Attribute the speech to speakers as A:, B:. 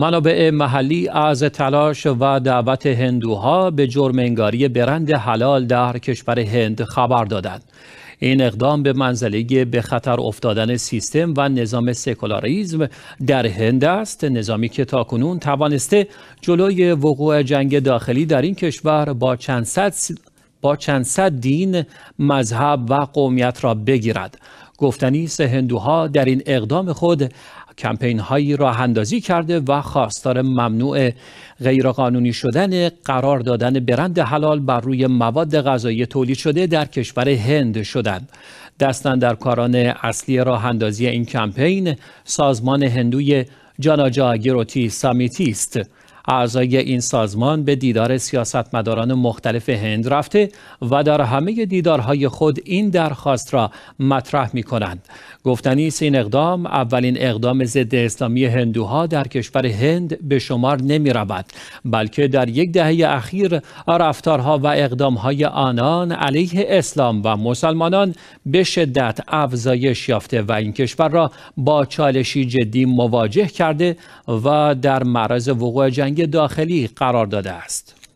A: منابع محلی از تلاش و دعوت هندوها به جرم انگاری برند حلال در کشور هند خبر دادند. این اقدام به منزله به خطر افتادن سیستم و نظام سکولاریزم در هند است نظامی که تاکنون توانسته جلوی وقوع جنگ داخلی در این کشور با چند صد با چند صد دین، مذهب و قومیت را بگیرد. گفتنی سه هندوها در این اقدام خود کمپین هایی راه اندازی کرده و خواستار ممنوع غیرقانونی شدن قرار دادن برند حلال بر روی مواد غذایی تولید شده در کشور هند شدند. کاران اصلی راه اندازی این کمپین سازمان هندوی جاناجا گیروتی سامیتی است. اعضای این سازمان به دیدار سیاستمداران مختلف هند رفته و در همه دیدارهای خود این درخواست را مطرح می کنند. گفتنی است این اقدام اولین اقدام ضد اسلامی هندوها در کشور هند به شمار نمی رود بلکه در یک دهه اخیر رفتارها و اقدامهای آنان علیه اسلام و مسلمانان به شدت افزایش یافته و این کشور را با چالشی جدی مواجه کرده و در معرض وقوع جنگ داخلی قرار داده است.